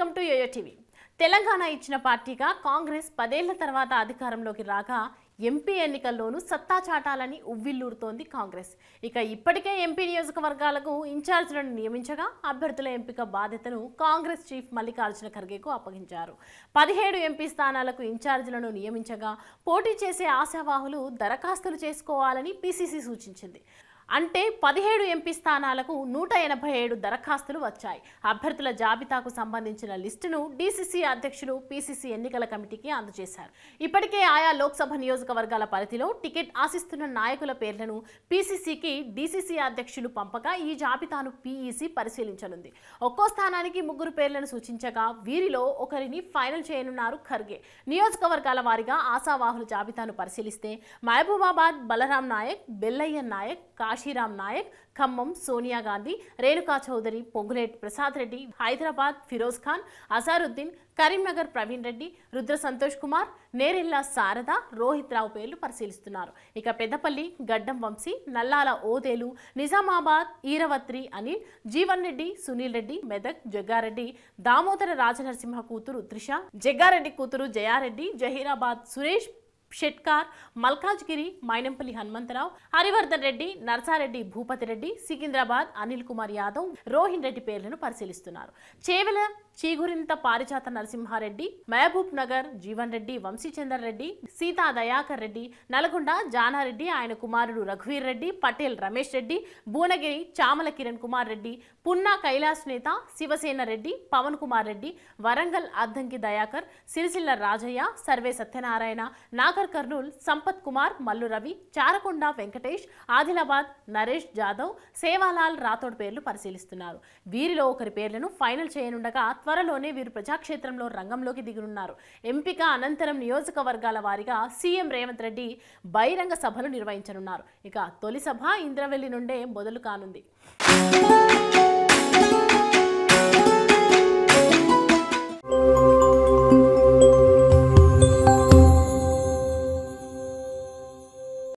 welcome to YOYO TV Telangana ఇచ్చిన పార్టీగా కాంగ్రెస్ పదేళ్ల తర్వాత అధికారంలోకి రాగా ఎంపీ ఎన్నికల్లోనూ సత్తా చాటాలని ఉవ్విల్లూరుతోంది కాంగ్రెస్ ఇక ఇప్పటికే ఎంపీ నియోజకవర్గాలకు ఇన్ఛార్జీలను నియమించగా అభ్యర్థుల ఎంపిక బాధ్యతను కాంగ్రెస్ చీఫ్ మల్లికార్జున ఖర్గేకు అప్పగించారు పదిహేడు ఎంపీ స్థానాలకు ఇన్ఛార్జీలను నియమించగా పోటీ చేసే ఆశావాహులు దరఖాస్తులు చేసుకోవాలని పీసీసీ సూచించింది అంటే పదిహేడు ఎంపీ స్థానాలకు నూట ఎనభై ఏడు దరఖాస్తులు వచ్చాయి అభ్యర్థుల జాబితాకు సంబంధించిన లిస్టును డీసీసీ అధ్యక్షులు పీసీసీ ఎన్నికల కమిటీకి అందజేశారు ఇప్పటికే ఆయా లోక్సభ నియోజకవర్గాల పరిధిలో టికెట్ ఆశిస్తున్న నాయకుల పేర్లను పీసీసీకి డీసీసీ అధ్యక్షులు పంపగా ఈ జాబితాను పీఈసీ పరిశీలించనుంది ఒక్కో స్థానానికి ముగ్గురు పేర్లను సూచించగా వీరిలో ఒకరిని ఫైనల్ చేయనున్నారు ఖర్గే నియోజకవర్గాల వారిగా ఆశావాహుల జాబితాను పరిశీలిస్తే మహబూబాబాద్ బలరాం నాయక్ బెల్లయ్య నాయక్ కాశీ కాశీరాం నాయక్ ఖమ్మం సోనియా గాంధీ రేణుకా చౌదరి పొంగులేటి ప్రసాద్ రెడ్డి హైదరాబాద్ ఫిరోజ్ ఖాన్ అజారుద్దీన్ కరీంనగర్ ప్రవీణ్ రెడ్డి రుద్ర సంతోష్ కుమార్ నేరెల్ల శారద రోహిత్ రావు పేర్లు పరిశీలిస్తున్నారు ఇక పెద్దపల్లి గడ్డం వంశీ నల్లాల ఓదేలు నిజామాబాద్ ఈరవత్రి అనిల్ జీవన్ రెడ్డి సునీల్ రెడ్డి మెదక్ జగ్గారెడ్డి దామోదర రాజనరసింహ కూతురు త్రిష జగ్గారెడ్డి కూతురు జయారెడ్డి జహీరాబాద్ సురేష్ షెట్కార్ మల్కాజ్గిరి మైనంపల్లి హనుమంతరావు హరివర్ధన్ రెడ్డి నర్సారెడ్డి భూపతిరెడ్డి సికింద్రాబాద్ అనిల్ కుమార్ యాదవ్ రోహిన్ రెడ్డి పేర్లను పరిశీలిస్తున్నారు చేవెల చీగురింత పారిజాత నరసింహారెడ్డి మహబూబ్ నగర్ జీవన్ రెడ్డి వంశీచందర్ రెడ్డి సీతా దయాకర్ రెడ్డి నల్గొండ జానారెడ్డి ఆయన కుమారుడు రఘువీర్ రెడ్డి పటేల్ రమేష్ రెడ్డి భువనగిరి చామల కిరణ్ కుమార్ రెడ్డి పున్నా కైలాస్ నేత శివసేన రెడ్డి పవన్ కుమార్ రెడ్డి వరంగల్ అద్దంకి దయాకర్ సిరిసిల్ల రాజయ్య సర్వే సత్యనారాయణ నాగ సాగర్ కర్నూల్ సంపత్ కుమార్ మల్లు రవి చారకొండ వెంకటేష్ ఆదిలాబాద్ నరేష్ జాదవ్ సేవాలాల్ రాథోడ్ పేర్లు పరిశీలిస్తున్నారు వీరిలో ఒకరి పేర్లను ఫైనల్ చేయనుండగా త్వరలోనే వీరు ప్రజాక్షేత్రంలో రంగంలోకి దిగనున్నారు ఎంపిక అనంతరం నియోజకవర్గాల వారిగా సీఎం రేవంత్ రెడ్డి బహిరంగ సభలు నిర్వహించనున్నారు ఇక తొలి సభ ఇంద్రవెల్లి నుండే మొదలు కానుంది